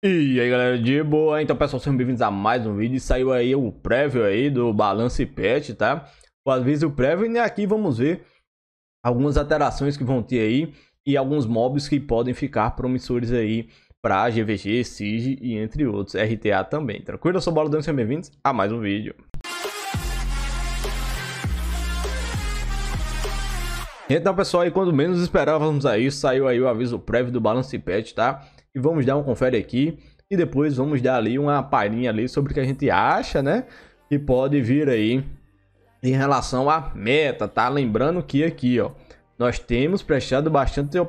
E aí galera, de boa? Então pessoal, sejam bem-vindos a mais um vídeo. Saiu aí o prévio aí do Balance Patch tá? O aviso prévio e né? aqui vamos ver algumas alterações que vão ter aí e alguns mobs que podem ficar promissores aí para GVG, SIG e entre outros, RTA também, tranquilo? Eu sou o Balodão, sejam bem-vindos a mais um vídeo. Então pessoal, aí quando menos esperávamos aí, saiu aí o aviso prévio do Balance Patch tá? e vamos dar um confere aqui e depois vamos dar ali uma palhinha ali sobre o que a gente acha, né? Que pode vir aí em relação à meta, tá? Lembrando que aqui, ó, nós temos prestado bastante uh,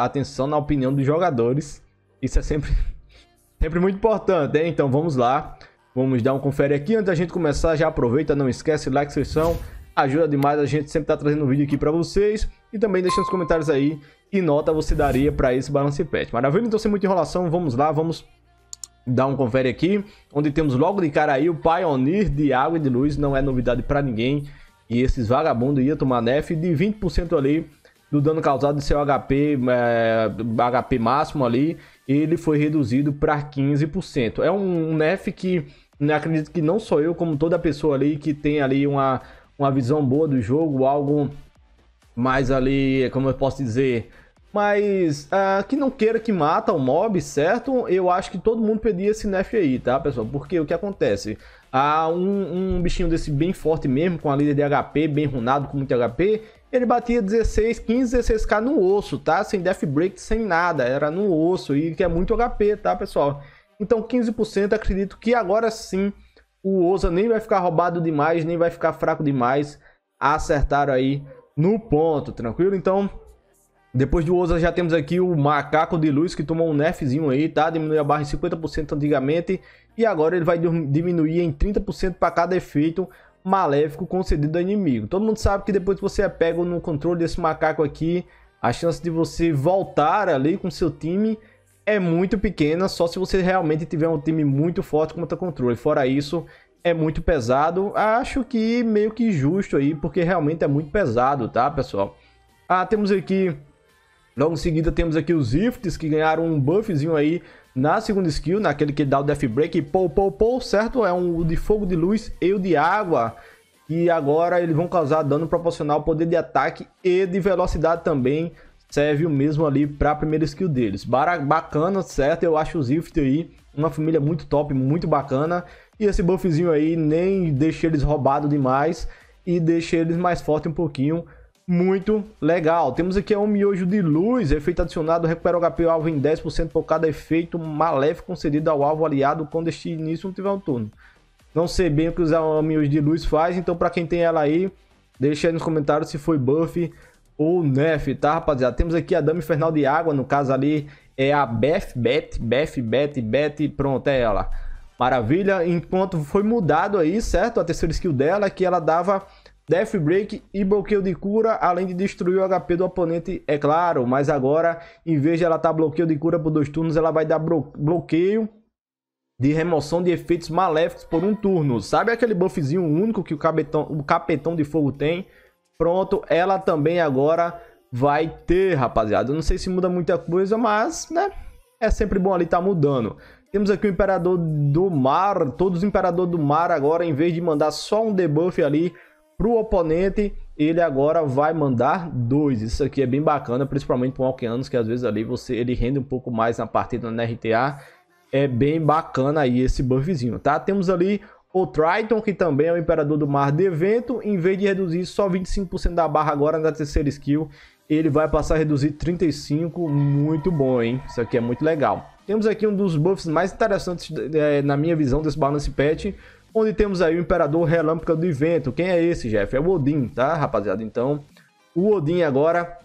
atenção na opinião dos jogadores. Isso é sempre, sempre muito importante, hein? Então vamos lá. Vamos dar um confere aqui. Antes da gente começar, já aproveita, não esquece, like, inscrição ajuda demais a gente sempre estar tá trazendo vídeo aqui para vocês. E também deixa nos comentários aí que nota você daria para esse Balance Pet. Maravilha? Então, sem muita enrolação, vamos lá, vamos dar um confere aqui. Onde temos logo de cara aí o Pioneer de água e de luz, não é novidade para ninguém. E esses vagabundos iam tomar nef de 20% ali do dano causado de seu HP, é, eh, HP máximo ali, ele foi reduzido para 15%. É um nef que né, acredito que não sou eu, como toda pessoa ali que tem ali uma uma visão boa do jogo, algo mais ali, como eu posso dizer, mas uh, ah, que não queira que mata o mob, certo? Eu acho que todo mundo pedia esse nerf aí, tá, pessoal? Porque o que acontece? Há uh, ah, um, um, bichinho desse bem forte mesmo, com a líder de HP, bem runado, com muito HP, ele batia 16, 15, 16k no osso, tá? Sem death break, sem nada, era no osso, e que é muito HP, tá, pessoal? Então 15% acredito que agora sim o Oza nem vai ficar roubado demais, nem vai ficar fraco demais. Acertaram aí no ponto, tranquilo? Então, depois do Oza já temos aqui o Macaco de Luz, que tomou um nerfzinho aí, tá? Diminuiu a barra em 50% antigamente. E agora ele vai diminuir em 30% para cada efeito maléfico concedido ao inimigo. Todo mundo sabe que depois que você é pego no controle desse macaco aqui, a chance de você voltar ali com seu time é muito pequena, só se você realmente tiver um time muito forte contra controle. Fora isso, é muito pesado. Acho que meio que justo aí, porque realmente é muito pesado, tá, pessoal? Ah, temos aqui... Logo em seguida temos aqui os Ifts, que ganharam um buffzinho aí na segunda skill, naquele que dá o Death Break. Pou, pou, pou, certo? É um de fogo de luz e o de água. E agora eles vão causar dano proporcional, poder de ataque e de velocidade também serve o mesmo ali para a primeira skill deles. Bacana, certo? Eu acho o Zift aí uma família muito top, muito bacana. E esse buffzinho aí nem deixa eles roubado demais e deixa eles mais forte um pouquinho. Muito legal. Temos aqui um miojo de luz, efeito adicionado, recupera o HP alvo em 10% por cada efeito maléfico concedido ao alvo aliado quando este início não tiver um turno. Não sei bem o que usar um miojo de luz faz, então para quem tem ela aí, deixa aí nos comentários se foi buff, o Nef, tá, rapaziada? Temos aqui a Dama Infernal de Água, no caso ali é a Beth, Bet, Beth, Bet, Bet, pronto, é ela. Maravilha, enquanto foi mudado aí, certo? A terceira skill dela, que ela dava Death Break e bloqueio de cura, além de destruir o HP do oponente, é claro. Mas agora, em vez de ela estar tá bloqueio de cura por dois turnos, ela vai dar bloqueio de remoção de efeitos maléficos por um turno. Sabe aquele buffzinho único que o capetão, o capetão de fogo tem? Pronto, ela também agora vai ter, rapaziada. Eu não sei se muda muita coisa, mas, né? É sempre bom ali estar tá mudando. Temos aqui o Imperador do Mar. Todos os Imperador do Mar agora, em vez de mandar só um debuff ali pro oponente, ele agora vai mandar dois. Isso aqui é bem bacana, principalmente para o Alquianos, que às vezes ali você ele rende um pouco mais na partida na RTA. É bem bacana aí esse buffzinho, tá? Temos ali o Triton, que também é o Imperador do Mar de Evento, em vez de reduzir só 25% da barra agora na terceira skill, ele vai passar a reduzir 35, muito bom, hein? Isso aqui é muito legal. Temos aqui um dos buffs mais interessantes, é, na minha visão, desse Balance Patch, onde temos aí o Imperador Relâmpica do Evento. Quem é esse, Jeff? É o Odin, tá, rapaziada? Então, o Odin agora,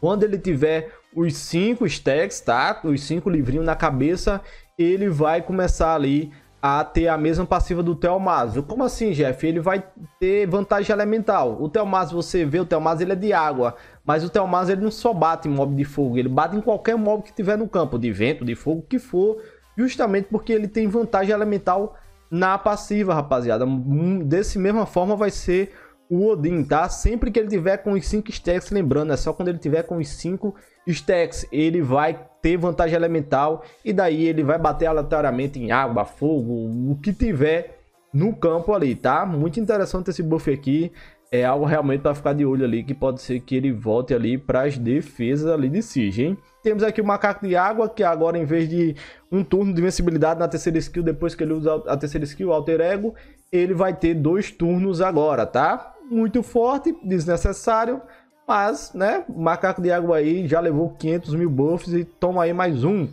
quando ele tiver os 5 stacks, tá? Os 5 livrinhos na cabeça, ele vai começar ali a ter a mesma passiva do Telmaso. Como assim, Jeff? Ele vai ter vantagem elemental. O Telmaso, você vê, o Telmaso ele é de água, mas o Telmaso ele não só bate em mob de fogo, ele bate em qualquer mob que tiver no campo, de vento, de fogo, que for, justamente porque ele tem vantagem elemental na passiva, rapaziada. Hum, desse mesma forma vai ser o Odin, tá? Sempre que ele tiver com os 5 stacks, lembrando, é só quando ele tiver com os 5 stacks, ele vai ter vantagem elemental e daí ele vai bater aleatoriamente em água, fogo, o que tiver no campo ali, tá? Muito interessante esse buff aqui. É algo realmente para ficar de olho ali, que pode ser que ele volte ali para as defesas ali de Siege, hein? Temos aqui o Macaco de Água, que agora em vez de um turno de invencibilidade na terceira skill, depois que ele usa a terceira skill, Alter Ego, ele vai ter dois turnos agora, tá? Muito forte, desnecessário, mas, né, o macaco de água aí já levou 500 mil buffs e toma aí mais um.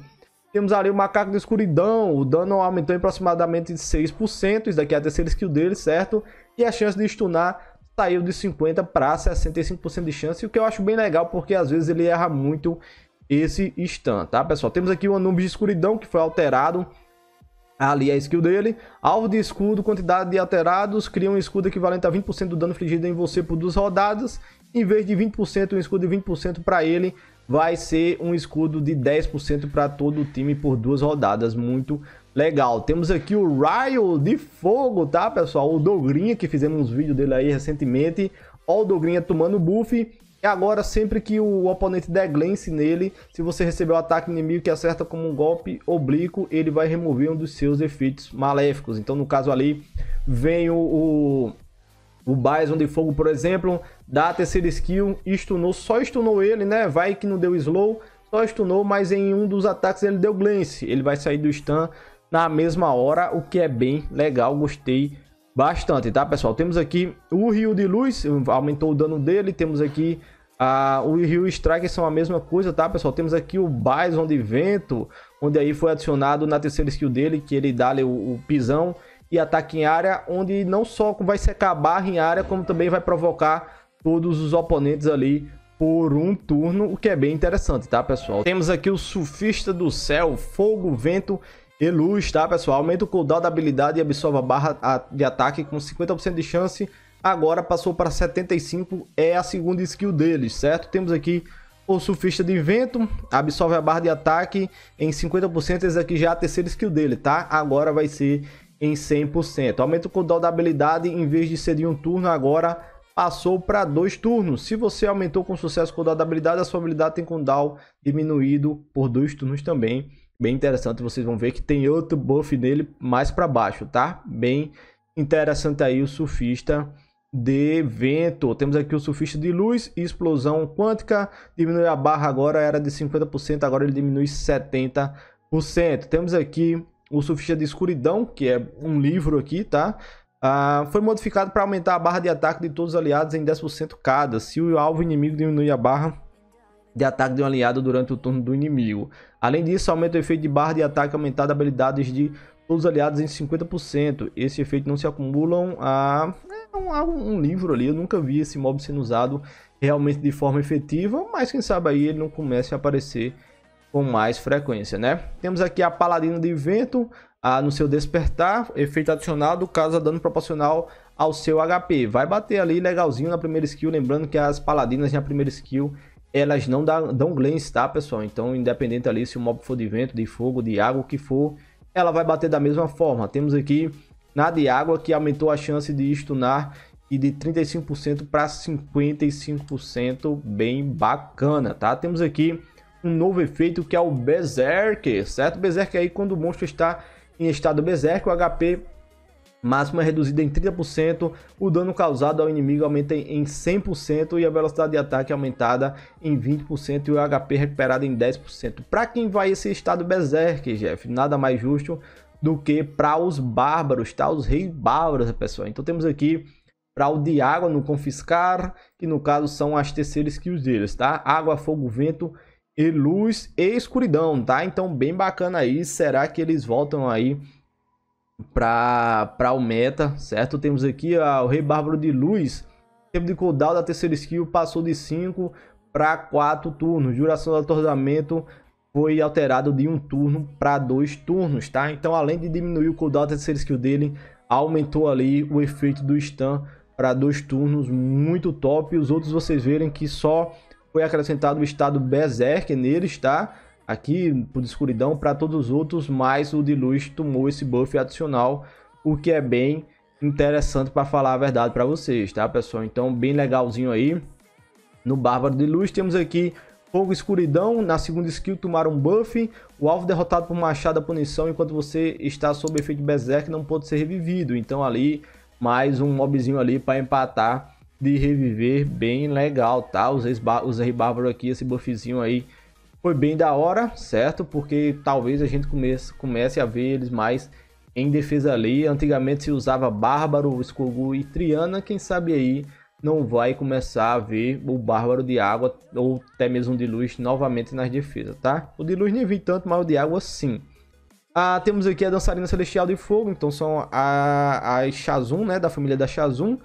Temos ali o macaco da escuridão, o dano aumentou em aproximadamente 6%, isso daqui é a terceira skill dele, certo? E a chance de stunar saiu de 50% para 65% de chance, o que eu acho bem legal, porque às vezes ele erra muito esse stun, tá pessoal? Temos aqui o Anubis de escuridão que foi alterado, ali é a skill dele. Alvo de escudo, quantidade de alterados, cria um escudo equivalente a 20% do dano infligido em você por duas rodadas. Em vez de 20%, um escudo de 20% para ele, vai ser um escudo de 10% para todo o time por duas rodadas. Muito legal. Temos aqui o Ryo de fogo, tá, pessoal? O Dogrinha, que fizemos um vídeo dele aí recentemente. Ó o Dogrinha tomando buff. E agora, sempre que o oponente der glance nele, se você receber o ataque inimigo que acerta como um golpe oblíquo, ele vai remover um dos seus efeitos maléficos. Então, no caso ali, vem o, o, o Bison de Fogo, por exemplo, dá a terceira skill, stunou, só stunou ele, né? Vai que não deu slow, só stunou, mas em um dos ataques ele deu glance. Ele vai sair do stun na mesma hora, o que é bem legal, gostei bastante, tá, pessoal? Temos aqui o Rio de Luz, aumentou o dano dele, temos aqui ah, o Rio Strike são a mesma coisa, tá, pessoal? Temos aqui o Bison de Vento, onde aí foi adicionado na terceira skill dele, que ele dá ali o, o, pisão e ataque em área, onde não só vai secar barra em área, como também vai provocar todos os oponentes ali por um turno, o que é bem interessante, tá, pessoal? Temos aqui o Sufista do Céu, Fogo, Vento e luz, tá, pessoal? Aumenta o cooldown da habilidade e absorva a barra de ataque com 50% de chance. Agora passou para 75, é a segunda skill deles, certo? Temos aqui o surfista de vento, absorve a barra de ataque em 50%, esse aqui já é a terceira skill dele, tá? Agora vai ser em 100%. Aumenta o cooldown da habilidade, em vez de ser de um turno, agora passou para dois turnos. Se você aumentou com sucesso o cooldown da habilidade, a sua habilidade tem cooldown diminuído por dois turnos também bem interessante. Vocês vão ver que tem outro buff nele mais para baixo, tá? Bem interessante aí o surfista de vento. Temos aqui o surfista de luz e explosão quântica. Diminui a barra agora, era de 50%, agora ele diminui 70%. Temos aqui o surfista de escuridão, que é um livro aqui, tá? Ah, foi modificado para aumentar a barra de ataque de todos os aliados em 10% cada. Se o alvo inimigo diminuir a barra de ataque de um aliado durante o turno do inimigo. Além disso, aumenta o efeito de barra de ataque aumentada habilidades de todos os aliados em 50%. Esse efeito não se acumulam a é um, a um livro ali. Eu nunca vi esse mob sendo usado realmente de forma efetiva, mas quem sabe aí ele não comece a aparecer com mais frequência, né? Temos aqui a Paladina de Vento ah, no seu despertar, efeito adicionado causa dano proporcional ao seu HP. Vai bater ali legalzinho na primeira skill, lembrando que as paladinas na primeira skill elas não dão, glance, tá, pessoal? Então, independente ali se o mob for de vento, de fogo, de água, o que for, ela vai bater da mesma forma. Temos aqui na de água que aumentou a chance de stunar e de 35% para 55%, bem bacana, tá? Temos aqui um novo efeito que é o Berserk, certo? Berserk aí quando o monstro está em estado Berserk, o HP máxima é reduzida em 30%, o dano causado ao inimigo aumenta em 100% e a velocidade de ataque aumentada em 20% e o HP recuperado em 10%. Para quem vai esse estado Berserk, Jeff, nada mais justo do que para os bárbaros, tá? Os reis bárbaros, pessoal. Então temos aqui para o de água no confiscar, que no caso são as terceiras skills deles, tá? Água, fogo, vento e luz e escuridão, tá? Então bem bacana aí. Será que eles voltam aí para o meta, certo? Temos aqui o Rei Bárbaro de Luz. tempo de cooldown da terceira skill passou de 5 para 4 turnos. Duração do atordoamento foi alterado de um turno para dois turnos, tá? Então, além de diminuir o cooldown da terceira skill dele, aumentou ali o efeito do stun para dois turnos, muito top. Os outros vocês verem que só foi acrescentado o estado Berserk neles, tá? aqui por escuridão para todos os outros, mas o de luz tomou esse buff adicional, o que é bem interessante para falar a verdade para vocês, tá pessoal? Então bem legalzinho aí. No Bárbaro de Luz temos aqui Fogo Escuridão, na segunda skill tomar um buff, o alvo derrotado por Machado a Punição enquanto você está sob efeito Berserk não pode ser revivido, então ali mais um mobzinho ali para empatar de reviver, bem legal, tá? Os ex Bárbaro aqui, esse buffzinho aí foi bem da hora, certo? Porque talvez a gente comece, comece a ver eles mais em defesa ali. Antigamente se usava Bárbaro, Escogu e Triana, quem sabe aí não vai começar a ver o Bárbaro de Água ou até mesmo de Luz novamente nas defesas, tá? O de Luz nem vi tanto, mas o de Água sim. Ah, temos aqui a Dançarina Celestial de Fogo, então são a, a Shazum, né, da família da Shazum.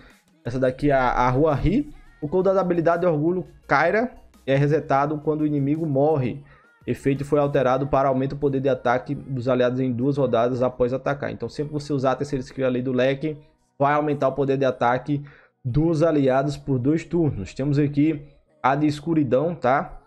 Essa daqui é a, a ri O Coldado da Habilidade Orgulho Kyra, é resetado quando o inimigo morre. Efeito foi alterado para aumento do poder de ataque dos aliados em duas rodadas após atacar. Então, sempre que você usar a terceira skill ali do leque, vai aumentar o poder de ataque dos aliados por dois turnos. Temos aqui a de escuridão, tá?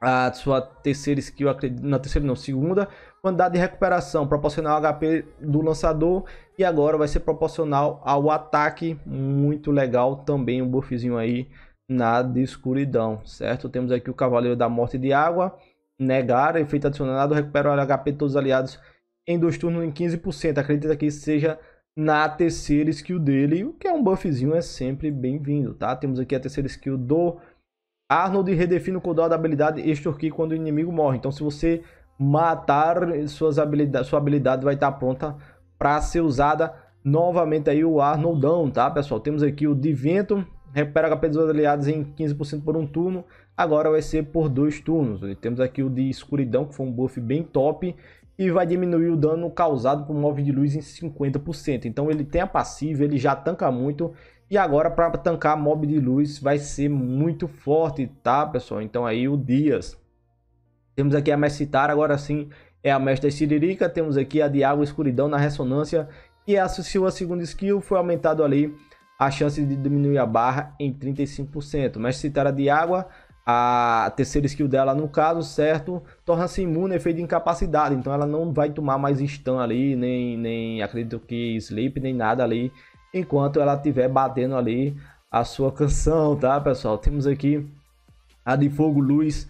A sua terceira skill, na terceira não, segunda, quantidade de recuperação proporcional ao HP do lançador e agora vai ser proporcional ao ataque, muito legal também um buffzinho aí na escuridão, certo? Temos aqui o Cavaleiro da Morte de Água, negar, efeito adicionado, o HP de todos os aliados em dois turnos em 15%. Acredita que seja na terceira skill dele, o que é um buffzinho, é sempre bem-vindo, tá? Temos aqui a terceira skill do Arnold, redefine o cooldown da habilidade extorquir quando o inimigo morre. Então se você matar, suas habilidade, sua habilidade vai estar pronta para ser usada novamente aí o Arnoldão, tá pessoal? Temos aqui o Divento, Recupera HP dos aliados em 15% por um turno. Agora vai ser por dois turnos. E temos aqui o de escuridão, que foi um buff bem top. E vai diminuir o dano causado por móvel de luz em 50%. Então ele tem a passiva, ele já tanca muito. E agora para tancar mob de luz vai ser muito forte, tá pessoal? Então aí o Dias. Temos aqui a Mestre citar agora sim é a Mestre Siririca. Temos aqui a Diago Escuridão na Ressonância. E a sua segunda skill foi aumentado ali a chance de diminuir a barra em 35%. Mas se tara de água, a terceira skill dela, no caso, certo, torna-se imune a efeito de incapacidade. Então ela não vai tomar mais stun ali, nem, nem acredito que sleep, nem nada ali, enquanto ela estiver batendo ali a sua canção, tá, pessoal? Temos aqui a de fogo, luz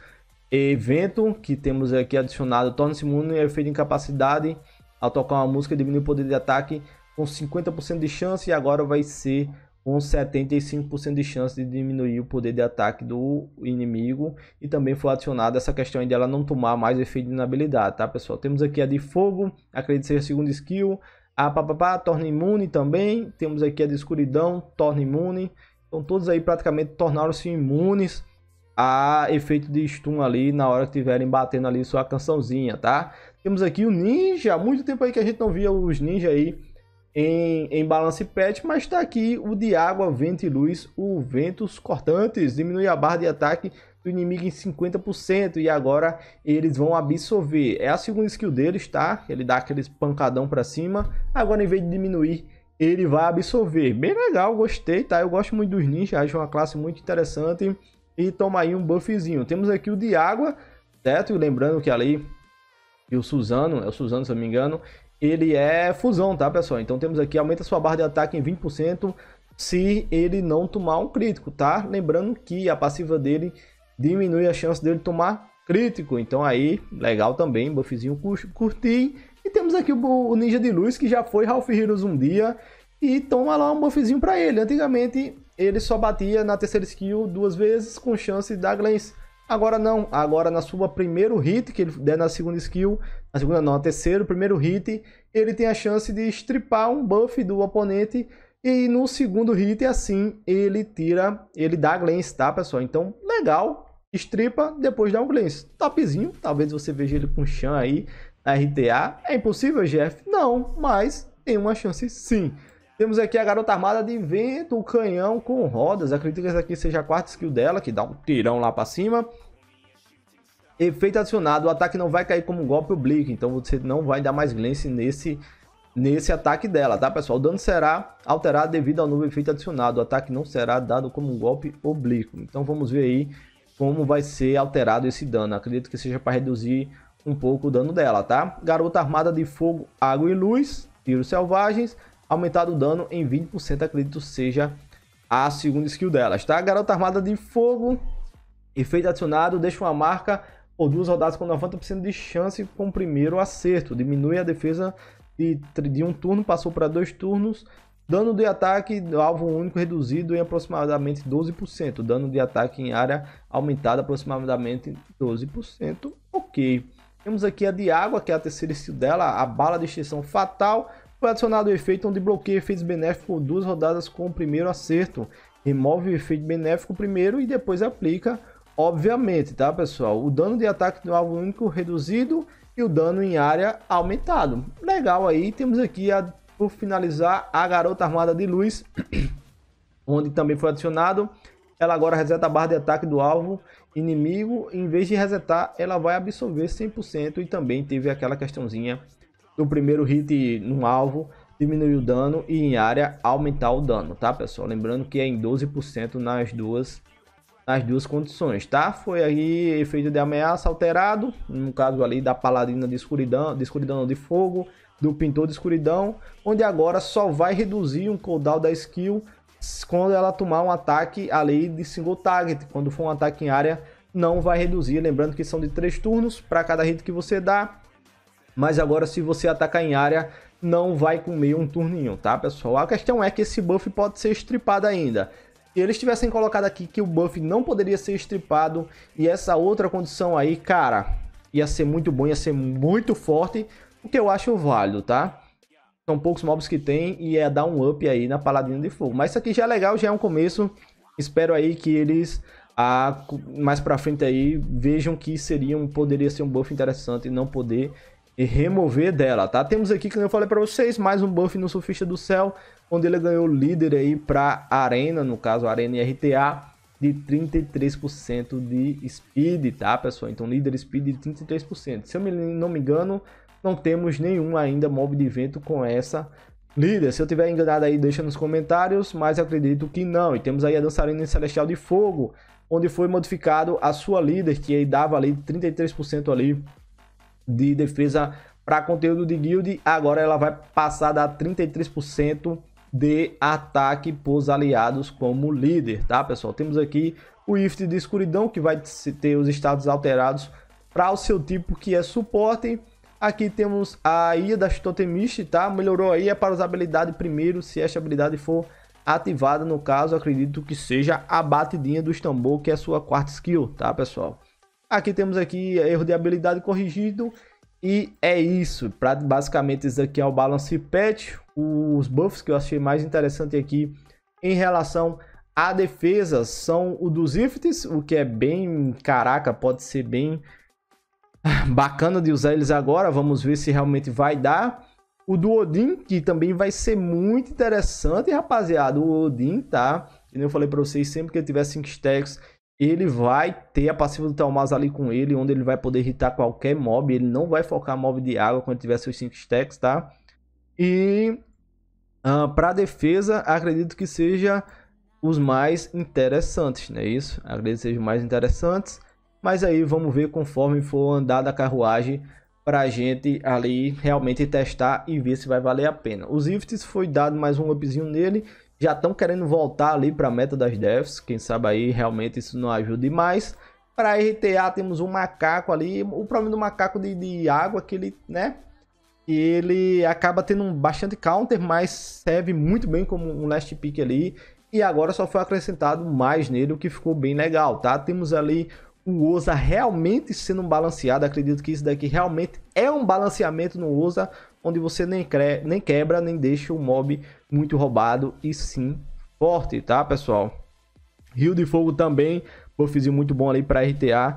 e vento, que temos aqui adicionado, torna-se imune a efeito de incapacidade ao tocar uma música, diminui o poder de ataque com 50% de chance e agora vai ser com 75% de chance de diminuir o poder de ataque do inimigo e também foi adicionada essa questão de ela não tomar mais efeito de inabilidade, tá pessoal? Temos aqui a de fogo, acredito ser a segunda skill, a papapá torna imune também, temos aqui a de escuridão, torna imune, então todos aí praticamente tornaram-se imunes a efeito de stun ali na hora que estiverem batendo ali sua cançãozinha, tá? Temos aqui o ninja, há muito tempo aí que a gente não via os ninjas aí em, em balance pet, mas está aqui o de água, vento e luz, o ventos cortantes, diminui a barra de ataque do inimigo em 50% e agora eles vão absorver. É a segunda skill deles, tá? Ele dá aqueles pancadão para cima. Agora em vez de diminuir, ele vai absorver. Bem legal, gostei, tá? Eu gosto muito dos ninjas, acho uma classe muito interessante e toma aí um buffzinho. Temos aqui o de água, certo? E lembrando que ali e o Suzano, é o Suzano se eu não me engano, ele é fusão, tá, pessoal? Então temos aqui, aumenta sua barra de ataque em 20% se ele não tomar um crítico, tá? Lembrando que a passiva dele diminui a chance dele tomar crítico. Então aí, legal também, buffzinho curti. E temos aqui o Ninja de Luz, que já foi Ralph Heroes um dia. E toma lá um buffzinho para ele. Antigamente, ele só batia na terceira skill duas vezes com chance da glance. Agora não, agora na sua primeiro hit que ele der na segunda skill, a segunda não, a terceira, o primeiro hit, ele tem a chance de stripar um buff do oponente e no segundo hit, assim, ele tira, ele dá glance, tá, pessoal? Então, legal, estripa, depois dá um glance. Topzinho, talvez você veja ele com chan aí na RTA. É impossível, Jeff? Não, mas tem uma chance sim. Temos aqui a garota armada de vento, o canhão com rodas. Acredito que essa aqui seja a quarta skill dela, que dá um tirão lá para cima. Efeito adicionado, o ataque não vai cair como um golpe oblíquo, então você não vai dar mais glance nesse, nesse ataque dela, tá pessoal? O dano será alterado devido ao novo efeito adicionado, o ataque não será dado como um golpe oblíquo. Então vamos ver aí como vai ser alterado esse dano, acredito que seja para reduzir um pouco o dano dela, tá? Garota armada de fogo, água e luz, tiros selvagens, aumentado o dano em 20%, acredito seja a segunda skill delas, tá? Garota armada de fogo, efeito adicionado, deixa uma marca ou duas rodadas tá com 90% de chance com o primeiro acerto. Diminui a defesa de, de um turno, passou para dois turnos. Dano de ataque, alvo único reduzido em aproximadamente 12%. Dano de ataque em área aumentado aproximadamente 12%. Ok. Temos aqui a de água, que é a terceira skill dela, a bala de extinção fatal. Foi adicionado o efeito onde bloqueia efeitos benéficos por duas rodadas com o primeiro acerto. Remove o efeito benéfico primeiro e depois aplica Obviamente, tá, pessoal? O dano de ataque no é alvo único reduzido e o dano em área aumentado. Legal aí, temos aqui, a, por finalizar, a Garota Armada de Luz, onde também foi adicionado. Ela agora reseta a barra de ataque do alvo inimigo. Em vez de resetar, ela vai absorver 100% e também teve aquela questãozinha do primeiro hit no alvo, diminuir o dano e em área aumentar o dano, tá pessoal? Lembrando que é em 12% nas duas nas duas condições, tá? Foi aí efeito de ameaça alterado, no caso ali da paladina de escuridão, de escuridão de fogo, do pintor de escuridão, onde agora só vai reduzir um cooldown da skill quando ela tomar um ataque ali de single target, quando for um ataque em área não vai reduzir, lembrando que são de três turnos para cada hit que você dá. Mas agora se você atacar em área, não vai comer um turninho, tá, pessoal? A questão é que esse buff pode ser estripado ainda se eles tivessem colocado aqui que o buff não poderia ser estripado e essa outra condição aí, cara, ia ser muito bom, ia ser muito forte, o que eu acho válido, tá? São poucos mobs que tem e é dar um up aí na Paladina de Fogo. Mas isso aqui já é legal, já é um começo. Espero aí que eles mais pra frente aí vejam que seria um, poderia ser um buff interessante e não poder remover dela, tá? Temos aqui, como eu falei pra vocês, mais um buff no Sufista do Céu onde ele ganhou líder aí para Arena, no caso Arena RTA, de 33% de speed, tá, pessoal? Então líder speed de 33%. Se eu não me engano, não temos nenhum ainda mob de vento com essa líder. Se eu tiver enganado aí, deixa nos comentários, mas acredito que não. E temos aí a dançarina celestial de fogo, onde foi modificado a sua líder, que aí dava ali 33% ali de defesa para conteúdo de guild, agora ela vai passar a dar 33% de ataque pros aliados como líder, tá, pessoal? Temos aqui o IFT de escuridão, que vai ter os estados alterados para o seu tipo, que é suporte. Aqui temos a IA da Totemist, tá? Melhorou a IA é para usar habilidade primeiro, se esta habilidade for ativada, no caso, acredito que seja a batidinha do tambor, que é a sua quarta skill, tá, pessoal? Aqui temos aqui erro de habilidade corrigido e é isso, pra, basicamente isso aqui é o Balance Patch, os buffs que eu achei mais interessante aqui em relação à defesa são o dos Ifts, o que é bem, caraca, pode ser bem bacana de usar eles agora, vamos ver se realmente vai dar. O do Odin, que também vai ser muito interessante, rapaziada, o Odin, tá? eu falei para vocês, sempre que eu tiver 5 stacks, ele vai ter a passiva do Talmaz ali com ele, onde ele vai poder irritar qualquer mob. Ele não vai focar mob de água quando tiver seus 5 stacks, tá? E uh, ah, para defesa, acredito que seja os mais interessantes, não é isso? Acredito que os mais interessantes. Mas aí vamos ver conforme for andar da carruagem para a gente ali realmente testar e ver se vai valer a pena. Os Ifts foi dado mais um upzinho nele já estão querendo voltar ali para a meta das devs. Quem sabe aí realmente isso não ajude mais. Para RTA temos um macaco ali. O problema do macaco de, de água é que ele, né? Ele acaba tendo um bastante counter, mas serve muito bem como um last pick ali. E agora só foi acrescentado mais nele, o que ficou bem legal, tá? Temos ali o Oza realmente sendo balanceado. Acredito que isso daqui realmente é um balanceamento no Oza, onde você nem, nem quebra, nem deixa o mob muito roubado e sim forte, tá, pessoal? Rio de Fogo também, buffzinho muito bom ali para RTA.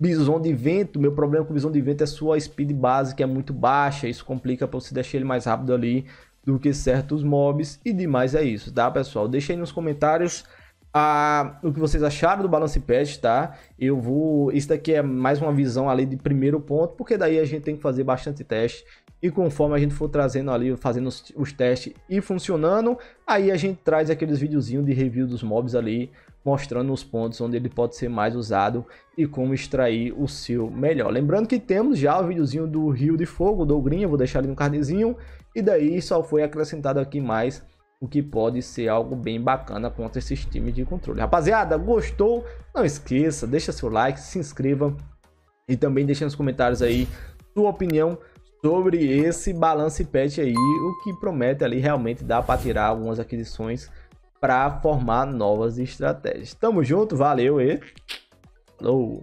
Bison de vento, meu problema com o bison de vento é sua speed base, que é muito baixa, isso complica para você deixar ele mais rápido ali do que certos mobs e demais é isso, tá, pessoal? Deixa aí nos comentários a, o que vocês acharam do Balance Pad, tá? Eu vou. Isso daqui é mais uma visão ali de primeiro ponto, porque daí a gente tem que fazer bastante teste. E conforme a gente for trazendo ali, fazendo os, os testes e funcionando, aí a gente traz aqueles videozinhos de review dos mobs ali, mostrando os pontos onde ele pode ser mais usado e como extrair o seu melhor. Lembrando que temos já o videozinho do Rio de Fogo, do Green, vou deixar ali no carnezinho. E daí só foi acrescentado aqui mais o que pode ser algo bem bacana contra esses times de controle. Rapaziada, gostou? Não esqueça, deixa seu like, se inscreva e também deixa nos comentários aí sua opinião sobre esse balance pet aí, o que promete ali realmente dar para tirar algumas aquisições para formar novas estratégias. Tamo junto, valeu e falou.